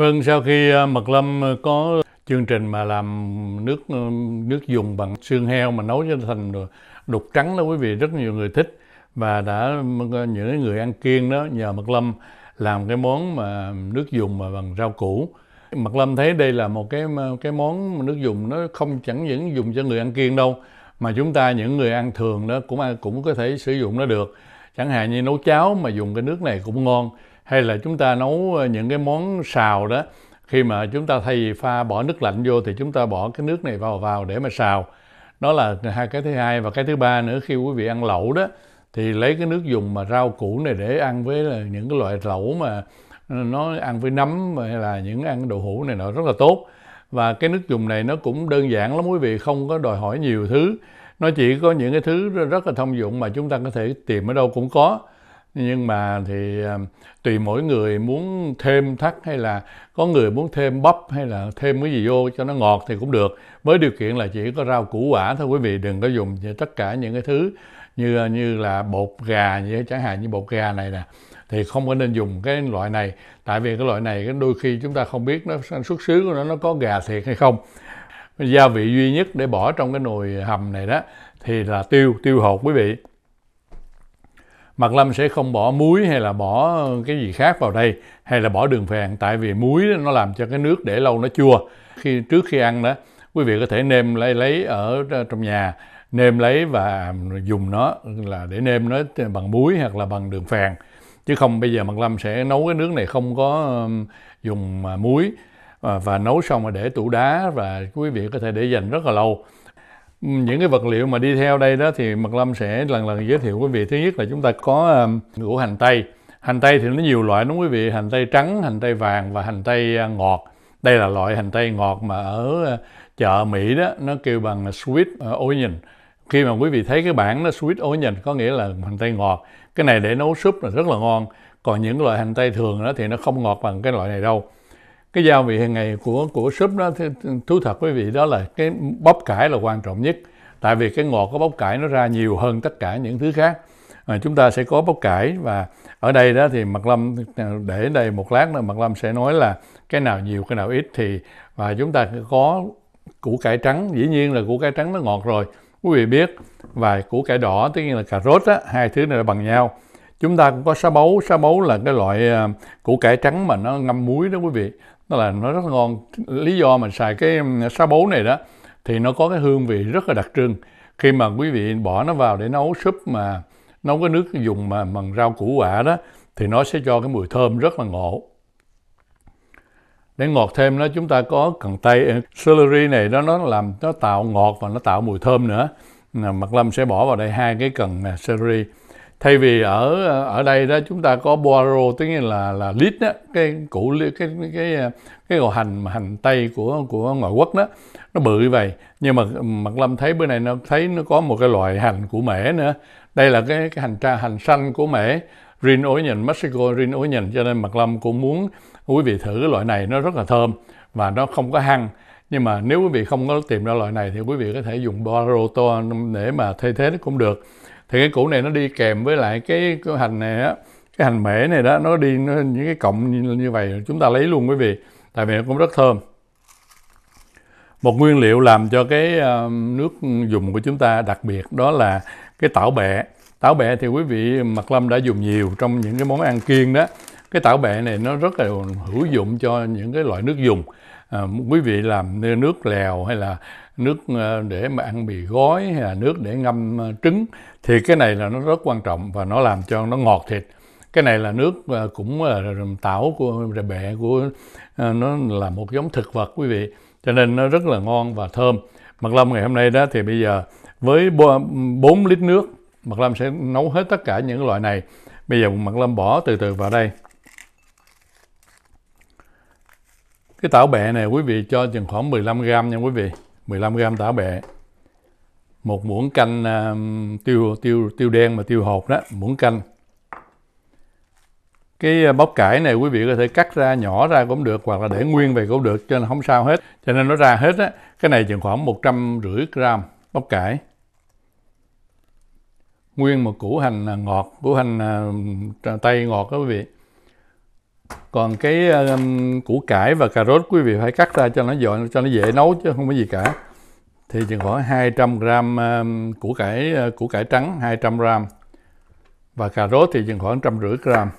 Vâng, sau khi à, Mật Lâm à, có chương trình mà làm nước à, nước dùng bằng xương heo mà nấu cho thành đục trắng đó quý vị rất nhiều người thích và đã những người ăn kiêng đó nhờ Mật Lâm làm cái món mà nước dùng mà bằng rau củ. Mật Lâm thấy đây là một cái cái món nước dùng nó không chẳng những dùng cho người ăn kiêng đâu mà chúng ta những người ăn thường đó cũng cũng có thể sử dụng nó được. Chẳng hạn như nấu cháo mà dùng cái nước này cũng ngon hay là chúng ta nấu ờ, những cái món xào đó khi mà chúng ta thay vì pha bỏ nước lạnh vô thì chúng ta bỏ cái nước này vào vào để mà xào đó là hai cái thứ hai và cái thứ ba nữa khi quý vị ăn lẩu đó thì lấy cái nước dùng mà rau củ này để ăn với là những cái loại lẩu mà ờ, nó ăn với nấm hay là những ăn đậu hũ này nọ rất là tốt và cái nước dùng này nó cũng đơn giản lắm quý vị không có đòi hỏi nhiều thứ nó chỉ có những cái thứ rất là thông dụng mà chúng ta có thể tìm ở đâu cũng có nhưng mà thì à, tùy mỗi người muốn thêm thắt hay là có người muốn thêm bắp hay là thêm cái gì vô cho nó ngọt thì cũng được với điều kiện là chỉ có rau củ quả thôi quý vị đừng có dùng tất cả những cái thứ như à, như là bột gà như chẳng hạn như bột gà này nè thì không có nên dùng cái loại này tại vì cái loại này đôi khi chúng ta không biết nó xuất xứ của nó nó có gà thiệt hay không gia vị duy nhất để bỏ trong cái nồi hầm này đó thì là tiêu tiêu hột quý vị Mặt Lâm sẽ không bỏ muối hay là bỏ cái gì khác vào đây hay là bỏ đường phèn tại vì muối nó làm cho cái nước để lâu nó chua. Khi trước khi ăn đó, quý vị có thể nêm lấy lấy ở trong nhà, nêm lấy và dùng nó là để nêm nó bằng muối hoặc là bằng đường phèn. Chứ không bây giờ mặt Lâm sẽ nấu cái nước này không có dùng à, muối và nấu xong rồi để tủ đá và quý vị có thể để dành rất là lâu những cái vật liệu mà đi theo đây đó thì mật lâm sẽ lần lần giới thiệu quý vị thứ nhất là chúng ta có à, ngũ hành tây hành tây thì nó nhiều loại đúng quý vị hành tây trắng hành tây vàng và hành tây à, ngọt đây là loại hành tây ngọt mà ở à, chợ mỹ đó nó kêu bằng sweet onion khi mà quý vị thấy cái bảng nó sweet onion có nghĩa là hành tây ngọt cái này để nấu súp là rất là ngon còn những loại hành tây thường đó thì nó không ngọt bằng cái loại này đâu cái gia vị hàng ngày của của súp đó thú thật quý vị đó là cái bắp cải là quan trọng nhất tại vì cái ngọt của bắp cải nó ra nhiều hơn tất cả những thứ khác à, chúng ta sẽ có bắp cải và ở đây đó thì mặt lâm à, để đây một lát nữa mặt lâm sẽ nói là cái nào nhiều cái nào ít thì và chúng ta có củ cải trắng dĩ nhiên là củ cải trắng nó ngọt rồi quý vị biết và củ cải đỏ tất nhiên là cà rốt á hai thứ này là bằng nhau chúng ta cũng có sá bấu sá bấu là cái loại à, củ cải trắng mà nó ngâm muối đó quý vị nó là nó rất là ngon lý do mà xài cái sá bố này đó thì nó có cái hương vị rất là đặc trưng khi mà quý vị bỏ nó vào để nấu súp mà nấu cái nước dùng mà bằng rau củ quả đó thì nó sẽ cho cái mùi thơm rất là ngộ để ngọt thêm đó chúng ta có cần tây ờ, celery này đó nó làm nó tạo ngọt và nó tạo mùi thơm nữa mặt lâm sẽ bỏ vào đây hai cái cần à, celery thay vì ở ờ, ở đây đó chúng ta có boaro tức nghĩa là là lít đó cái củ cái cái cái cái gò hành mà hành tây của của ngoại quốc đó nó bự vậy nhưng mà mặt lâm thấy bữa nay nó thấy nó có một cái loại hành của mễ nữa đây là cái, cái hành tra hành xanh của mễ rin ối nhìn mexico rin ối nhìn cho nên mặt lâm cũng muốn quý vị thử cái loại này nó rất là thơm và nó không có hăng nhưng mà nếu quý vị không có tìm ra loại này thì quý vị có thể dùng boaro to để mà thay thế nó cũng được thì cái củ này nó đi kèm với lại cái, cái hành này á cái hành mễ này đó nó đi nó, những cái cọng như, như vậy chúng ta lấy luôn quý vị tại vì nó cũng rất thơm một nguyên liệu làm cho cái um, nước dùng của chúng ta đặc biệt đó là cái tảo bẹ tảo bẹ thì quý vị mặt lâm đã dùng nhiều trong những cái món ăn kiêng đó cái tảo bẹ này nó rất là hữu dụng cho những cái loại nước dùng À, quý vị làm nước lèo hay là nước ờ, để mà ăn mì gói hay là nước để ngâm ờ, trứng thì cái này là nó rất quan trọng và nó làm cho nó ngọt thịt cái này là nước ờ, cũng là tảo của rè bẹ của nó là một giống thực vật quý vị cho nên nó rất là ngon và thơm mật lâm ngày hôm nay đó thì bây giờ với 4 lít nước mật lâm sẽ nấu hết tất cả những loại này bây giờ mật lâm bỏ từ từ vào đây cái tảo bẹ này quý vị cho chừng khoảng 15 gram nha quý vị 15 gram tảo bẹ một muỗng canh uh, tiêu tiêu tiêu đen mà tiêu hột đó muỗng canh cái uh, bắp cải này quý vị có thể cắt ra nhỏ ra cũng được hoặc là để nguyên về cũng được cho nên không sao hết cho nên nó ra hết á cái này chừng khoảng một trăm rưỡi gram bắp cải nguyên một củ hành uh, ngọt củ hành uh, tây ngọt đó quý vị còn cái um, củ cải và cà rốt quý vị phải cắt ra cho nó dọn cho nó dễ nấu chứ không có gì cả thì chừng khoảng 200 gram um, củ cải uh, củ cải trắng 200 gram và cà rốt thì chừng khoảng trăm rưỡi gram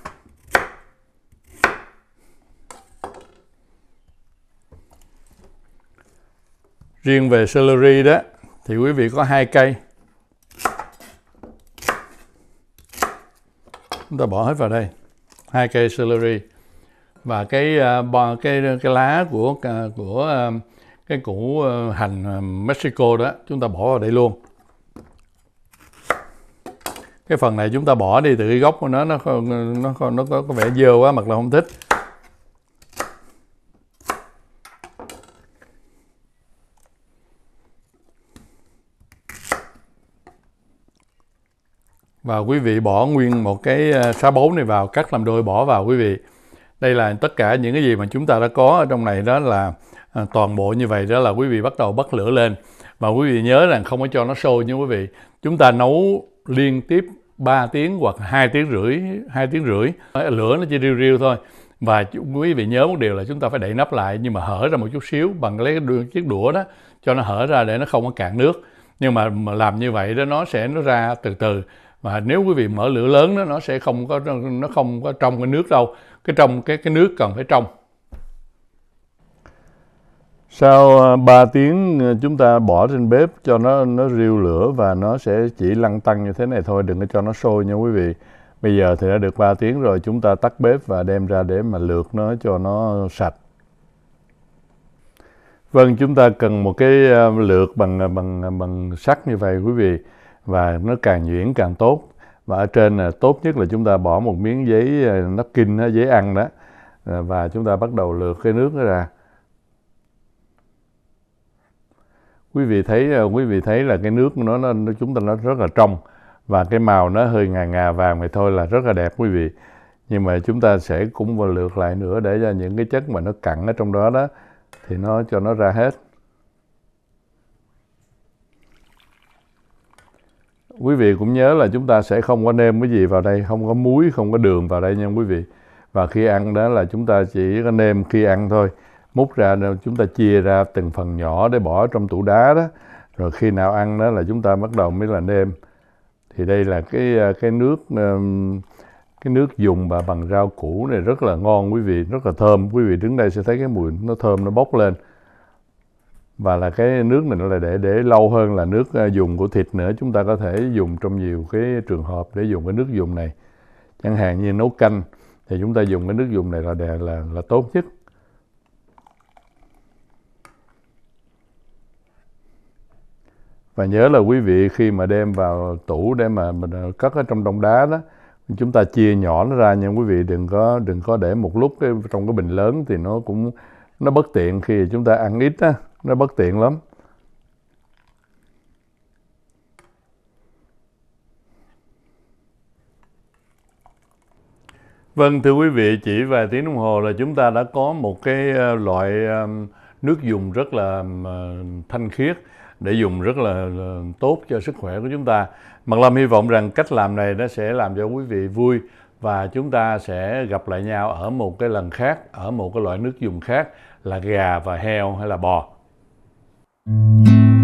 riêng về celery đó thì quý vị có hai cây chúng ta bỏ hết vào đây hai cây celery và cái cái ờ, cái, cái lá của ờ, của ờ, cái củ hành Mexico đó chúng ta bỏ vào đây luôn cái phần này chúng ta bỏ đi từ cái gốc của nó nó nó nó, nó có, có vẻ dơ quá mặc là không thích và quý vị bỏ nguyên một cái xá bấu này vào cắt làm đôi bỏ vào quý vị đây là tất cả những cái gì mà chúng ta đã có ở trong này đó là à, toàn bộ như vậy đó là quý vị bắt đầu bắt lửa lên và quý vị nhớ rằng không có cho nó sôi nha quý vị chúng ta nấu liên tiếp 3 tiếng hoặc 2 tiếng rưỡi 2 tiếng rưỡi lửa nó chỉ riêu riêu thôi và quý vị nhớ một điều là chúng ta phải đậy nắp lại nhưng mà hở ra một chút xíu bằng lấy chiếc đũa đó cho nó hở ra để nó không có cạn nước nhưng mà làm như vậy đó nó sẽ nó ra từ từ và nếu quý vị mở lửa lớn đó nó sẽ không có nó không có trong cái nước đâu cái trong cái cái nước cần phải trong sau 3 à, tiếng à, chúng ta bỏ trên bếp cho nó nó riêu lửa và nó sẽ chỉ lăn tăng như thế này thôi đừng có cho nó sôi nha quý vị bây giờ thì đã được 3 tiếng rồi chúng ta tắt bếp và đem ra để mà lượt nó cho nó sạch vâng chúng ta cần một cái à, lượt bằng bằng bằng sắt như vậy quý vị và nó càng nhuyễn càng tốt và ở trên là tốt nhất là chúng ta bỏ một miếng giấy à, napkin giấy ăn đó à, và chúng ta bắt đầu lượt cái nước đó ra quý vị thấy à, quý vị thấy là cái nước nó nó chúng ta nó rất là trong và cái màu nó hơi ngà ngà vàng vậy thôi là rất là đẹp quý vị nhưng mà chúng ta sẽ cũng vào lượt lại nữa để cho những cái chất mà nó cặn ở trong đó đó thì nó cho nó ra hết quý vị cũng nhớ là chúng ta sẽ không có nêm cái gì vào đây không có muối không có đường vào đây nha quý vị và khi ăn đó là chúng ta chỉ có nêm khi ăn thôi múc ra chúng ta chia ra từng phần nhỏ để bỏ trong tủ đá đó rồi khi nào ăn đó là chúng ta bắt đầu mới là nêm thì đây là cái ờ, cái nước cái nước dùng và bằng rau củ này rất là ngon quý vị rất là thơm quý vị đứng đây sẽ thấy cái mùi nó thơm nó bốc lên và là cái nước này là để để lâu hơn là nước ờ, dùng của thịt nữa chúng ta có thể dùng trong nhiều cái trường hợp để dùng cái nước dùng này chẳng hạn như nấu canh thì chúng ta dùng cái nước dùng này là đè là là tốt nhất và nhớ là quý vị khi mà đem vào tủ để mà mình cất ở trong đông đá đó chúng ta chia nhỏ nó ra nhưng quý vị đừng có đừng có để một lúc trong cái bình lớn thì nó cũng nó bất tiện khi chúng ta ăn ít á nó bất tiện lắm Vâng thưa quý vị, chỉ vài tiếng đồng hồ là chúng ta đã có một cái ờ, loại ờ, nước dùng rất là ờ, thanh khiết để dùng rất là tốt cho sức khỏe của chúng ta. Mặc Lâm hy vọng rằng cách làm này nó sẽ làm cho quý vị vui và chúng ta sẽ gặp lại nhau ở một cái lần khác, ở một cái loại nước dùng khác là gà và heo hay là bò. thank mm. you